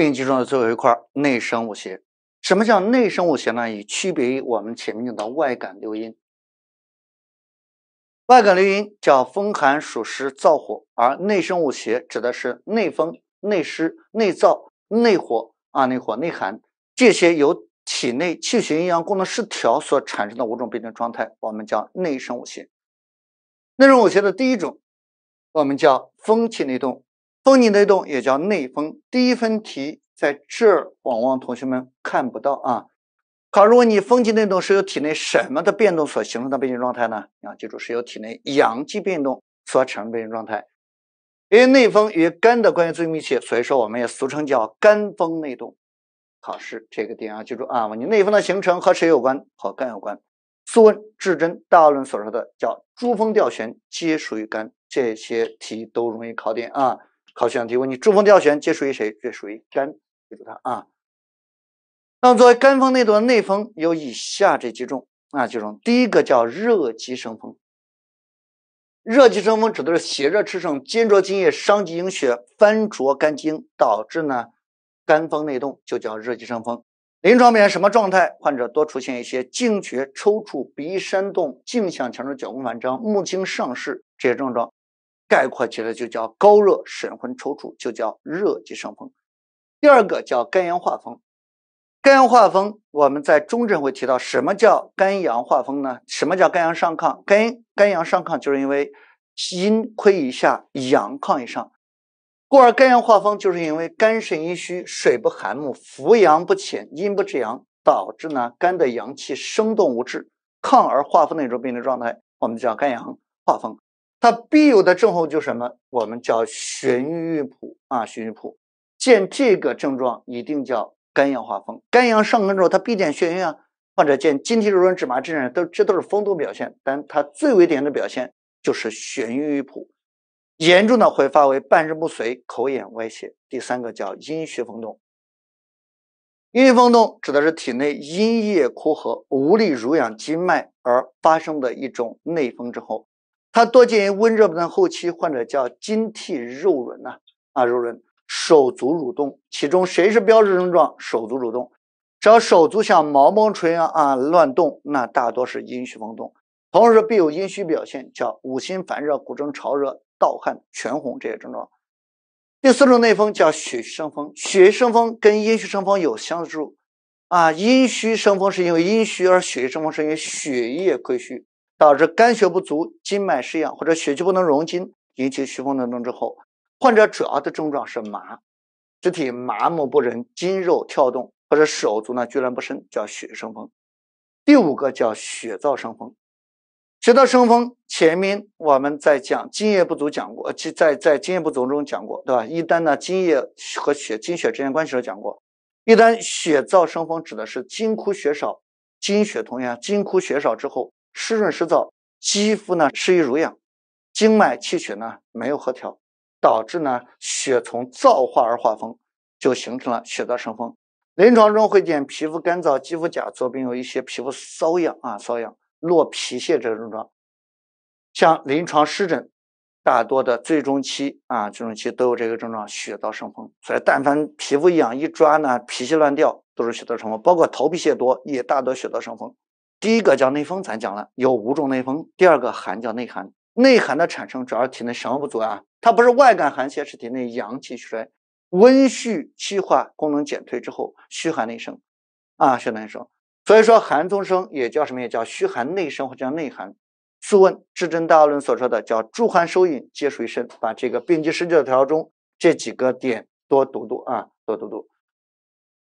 并集中的最后一块内生五邪。什么叫内生五邪呢？以区别于我们前面讲的外感六因。外感六因叫风寒暑湿燥火，而内生五邪指的是内风、内湿、内燥、内火啊、内火、内寒这些由体内气血阴阳功能失调所产生的五种病症状态，我们叫内生五邪。内生五邪的第一种，我们叫风气内动。风逆内动也叫内风，第一分题在这儿往往同学们看不到啊。好，如果你风体内动是由体内什么的变动所形成的病理状态呢？啊，记住是由体内阳气变动所产生病理状态。因为内风与肝的关系最密切，所以说我们也俗称叫肝风内动。考试这个点要记住啊。你内风的形成和谁有关？和肝有关。素问、至真、大论所说的叫“珠风吊悬”，皆属于肝。这些题都容易考点啊。考选择提问你，中风吊悬皆属于谁？这属于肝，记住它啊。那么作为肝风内动，内风有以下这几种啊几种。第一个叫热极生风，热极生风指的是邪热炽盛，煎浊津液伤及营血，翻浊肝经，导致呢肝风内动，就叫热极生风。临床表现什么状态？患者多出现一些惊厥、抽搐、鼻扇动、颈项强直、角弓反张、目睛上视这些症状。概括起来就叫高热神魂抽搐，就叫热极伤风。第二个叫肝阳化风。肝阳化风，我们在中诊会提到，什么叫肝阳化风呢？什么叫肝阳上亢？肝肝阳上亢就是因为阴亏以下，阳亢以上，故而肝阳化风，就是因为肝肾阴虚，水不含木，扶阳不潜，阴不制阳，导致呢肝的阳气生动无滞，亢而化风的一种病理状态，我们叫肝阳化风。它必有的症候就什么，我们叫眩晕谱啊，眩晕谱。见这个症状一定叫肝阳化风，肝阳上根之后，它必点眩晕啊。患者见筋体柔软、指麻这软，都这都是风毒表现，但它最为典型的表现就是眩晕谱，严重的会发为半身不遂、口眼歪斜。第三个叫阴虚风动，阴虚风动指的是体内阴液枯涸、无力濡养经脉而发生的一种内风症候。它多见于温热病后期患者，叫筋涕肉轮呐，啊肉轮手足蠕动。其中谁是标志症状？手足蠕动，只要手足像毛毛虫一样啊乱动，那大多是阴虚风动，同时必有阴虚表现，叫五心烦热、骨蒸潮热、盗汗、全红这些症状。第四种内风叫血虚生风，血虚生风跟阴虚生风有相似处，啊，阴虚生风是因为阴虚，而血虚生风是因为血液亏虚。导致肝血不足、筋脉失养，或者血气不能荣筋，引起虚风症之后，患者主要的症状是麻，肢体麻木不仁、筋肉跳动，或者手足呢居挛不伸，叫血生风。第五个叫血燥生风，血燥生风前面我们在讲津液不足讲过，在在津液不足中讲过，对吧？一旦呢津液和血、精血之间关系都讲过。一旦血燥生风指的是津枯血少，精血同源，津枯血少之后。湿润湿燥，肌肤呢失于濡养，经脉气血呢没有和调，导致呢血从燥化而化风，就形成了血燥生风。临床中会见皮肤干燥、肌肤甲作并有一些皮肤瘙痒啊、瘙痒、落皮屑这症状。像临床湿疹，大多的最终期啊，最终期都有这个症状，血燥生风。所以，但凡皮肤痒一抓呢，皮屑乱掉，都是血燥生风。包括头皮屑多，也大多血燥生风，第一个叫内风，咱讲了有五种内风。第二个寒叫内寒，内寒的产生主要体内什么不足啊？它不是外感寒邪，是体内阳气虚衰，温煦气化功能减退之后，虚寒内生，啊，寒内生。所以说寒中生也叫什么？也叫虚寒内生，或者叫内寒。《素问·至真大论》所说的叫诸寒收引，皆属于肾。把这个《病机十九条》中这几个点多读读啊，多读读。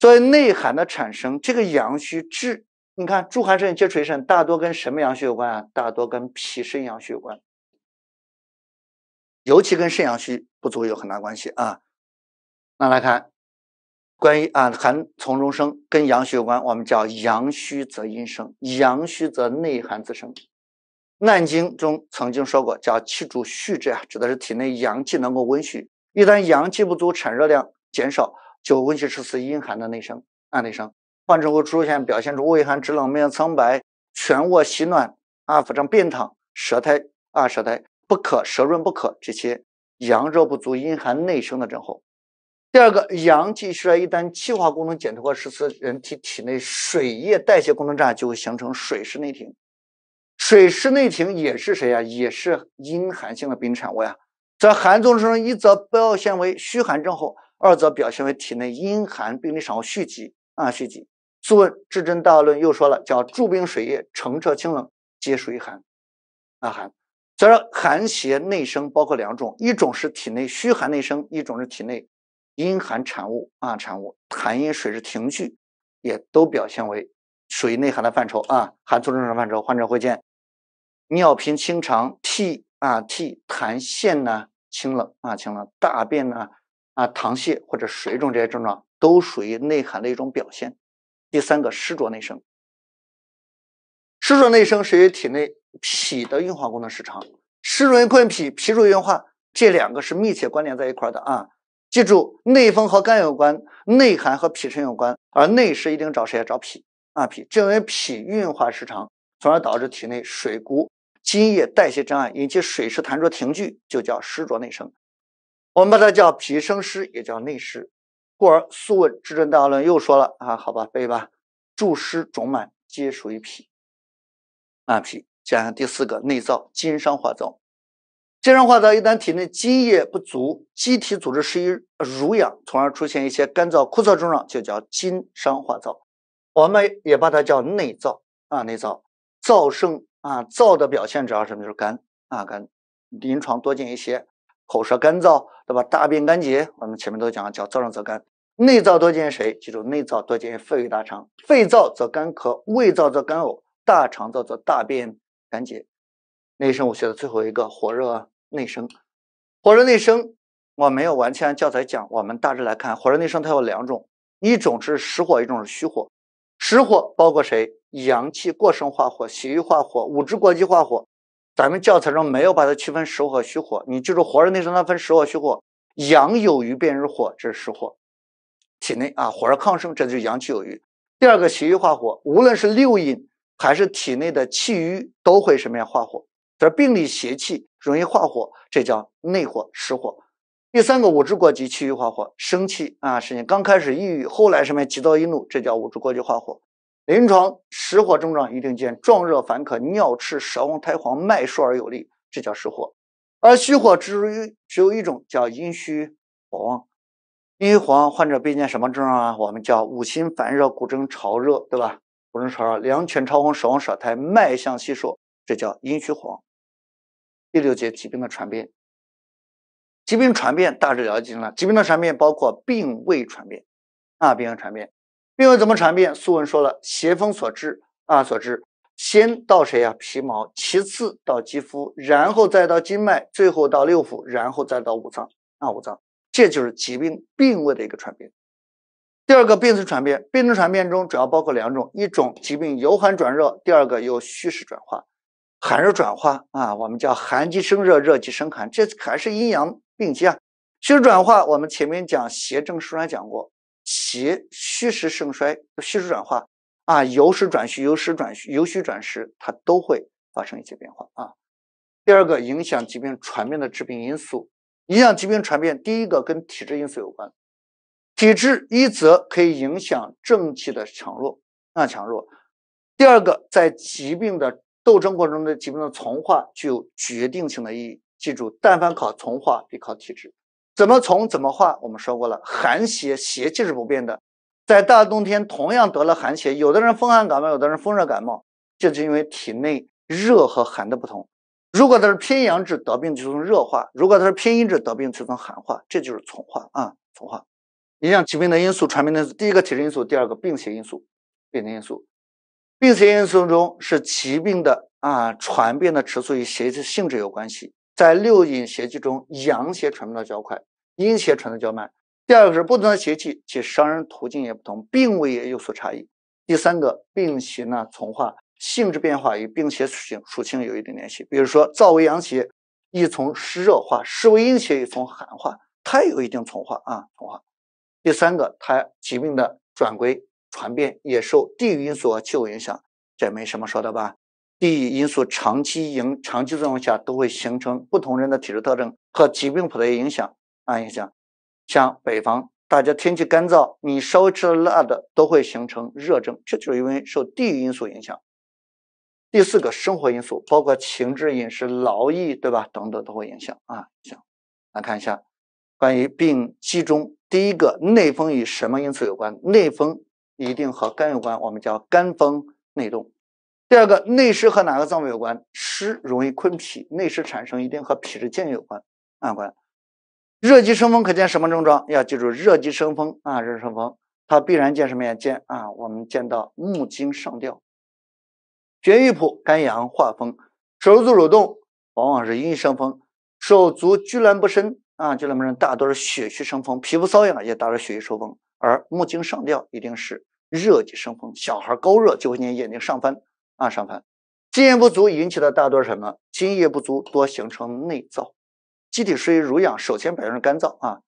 作为内寒的产生，这个阳虚质。你看，诸寒肾皆垂肾，大多跟什么阳虚有关啊？大多跟脾肾阳虚有关，尤其跟肾阳虚不足有很大关系啊。那来看，关于啊寒从中生跟阳虚有关，我们叫阳虚则阴生，阳虚则内寒自生。《难经》中曾经说过，叫气主虚之啊，指的是体内阳气能够温煦，一旦阳气不足，产热量减少，就温煦出此阴寒的内生啊内生。患者会出现表现出畏寒肢冷、面苍白、全卧喜暖、啊腹胀、便溏、舌苔啊舌苔不可、舌润不可这些阳热不足、阴寒内生的症候。第二个，阳气衰一旦气化功能减退或失司，人体体内水液代谢功能障碍就会形成水湿内停。水湿内停也是谁呀？也是阴寒性的病产物呀。在寒中生，中，一则表现为虚寒症候，二则表现为体内阴寒病理产物蓄积啊蓄积。素问至真大论又说了，叫注冰水液澄澈清冷，皆属于寒啊寒。所以说寒邪内生包括两种，一种是体内虚寒内生，一种是体内阴寒产物啊产物。痰饮、水湿停聚，也都表现为属于内寒的范畴啊寒错症的范畴。患者会见尿频、清长、涕啊涕、痰腺呢清冷啊清冷、大便呢啊溏泻或者水肿这些症状，都属于内寒的一种表现。第三个湿浊内生，湿浊内生是于体内脾的运化功能失常。湿浊困脾，脾主运化，这两个是密切关联在一块的啊。记住，内风和肝有关，内寒和脾肾有关，而内湿一定找谁？找脾啊，脾，正因为脾运化失常，从而导致体内水谷津液代谢障碍，引起水湿痰浊停聚，就叫湿浊内生。我们把它叫脾生湿，也叫内湿。故而《素问·至真大论》又说了啊，好吧，背吧。注湿肿满皆属于脾啊，脾。加上第四个内燥，津伤化燥。津伤化燥，一旦体内津液不足，机体组织失于濡养，从而出现一些干燥枯燥症状，就叫津伤化燥。我们也把它叫内燥啊，内燥。燥盛啊，燥的表现主要是什么？就是干啊，干。临床多见一些。口舌干燥，对吧？大便干结，我们前面都讲了，叫燥上则干。内燥多见谁？记住，内燥多见肺与大肠。肺燥则干咳，胃燥则干呕，大肠燥则大便干结。内生我学的最后一个火热内生，火热内生我没有完全按教材讲，我们大致来看，火热内生它有两种，一种是实火，一种是虚火。实火包括谁？阳气过盛化火，血瘀化火，五支过激化火。咱们教材中没有把它区分实火虚火，你记住，火热内生它分实火虚火，阳有余便是火，这是实火，体内啊火热亢盛，这就是阳气有余。第二个，血瘀化火，无论是六淫还是体内的气瘀，都会什么样化火？这病理邪气容易化火，这叫内火实火。第三个，五志过急，气郁化火，生气啊，事情刚开始抑郁，后来什么急躁易怒，这叫五志过激化火。临床实火症状一定见壮热烦渴、尿赤舌红苔黄、脉数而有力，这叫实火。而虚火只有一只有一种叫阴虚火旺，阴虚黄患者必见什么症状啊？我们叫五心烦热、骨蒸潮热，对吧？骨蒸潮热，两犬潮红、舌红舌苔，脉象稀疏，这叫阴虚黄。第六节疾病的传变，疾病传变大致了解了。疾病的传变包括病位传变啊，病位传变。病位怎么传变？素文说了，邪风所致啊所致，先到谁啊？皮毛，其次到肌肤，然后再到经脉，最后到六腑，然后再到五脏啊五脏，这就是疾病病位的一个传变。第二个病证传变，病证传变中主要包括两种：一种疾病由寒转热；第二个由虚实转化，寒热转化啊，我们叫寒极生热，热极生寒，这还是阴阳病机啊。虚实转化，我们前面讲邪正书上讲过。其虚实盛衰、虚实转化啊，由实转虚、由实转虚、由虚转实，它都会发生一些变化啊。第二个，影响疾病传变的致病因素，影响疾病传变。第一个跟体质因素有关，体质一则可以影响正气的强弱，啊强弱。第二个，在疾病的斗争过程中的疾病的从化具有决定性的意义。记住，但凡考从化，必考体质。怎么从怎么化？我们说过了，寒邪邪气是不变的，在大冬天同样得了寒邪，有的人风寒感冒，有的人风热感冒，就是因为体内热和寒的不同。如果他是偏阳质得病就从热化，如果他是偏阴质得病就从寒化，这就是从化啊，从化影响疾病的因素，传病的因素，第一个体质因素，第二个病邪因素，病邪因素，病邪因素中是疾病的啊传变的迟速与邪气性质有关系。在六淫邪气中，阳邪传播的较快，阴邪传播较慢。第二个是不同的邪气其伤人途径也不同，病位也有所差异。第三个病邪呢从化性质变化与病邪属性属性有一定联系。比如说燥为阳邪，易从湿热化；湿为阴邪，易从寒化，它有一定从化啊从化。第三个它疾病的转归传变也受地域因素和气候影响，这没什么说的吧？地域因素长期影长期作用下，都会形成不同人的体质特征和疾病谱的影响啊影响，像北方大家天气干燥，你稍微吃了辣的，都会形成热症，这就是因为受地域因素影响。第四个生活因素包括情志、饮食、劳逸，对吧？等等都会影响啊影响。来看一下关于病机中，第一个内风与什么因素有关？内风一定和肝有关，我们叫肝风内动。第二个内湿和哪个脏腑有关？湿容易困脾，内湿产生一定和脾之健有关。啊，关。热极生风，可见什么症状？要记住，热极生风啊，热生风，它必然见什么呀？见啊，我们见到木经上吊，绝育谱肝阳化风，手足蠕动，往往是阴生风；手足拘挛不伸啊，拘挛不伸大多是血虚生风；皮肤瘙痒也大多是血虚生风。而木经上吊一定是热极生风，小孩高热就会见眼睛上翻。啊，上盘，津液不足引起的大多是什么？津液不足多形成内燥，机体属于濡养，首先表现是干燥啊。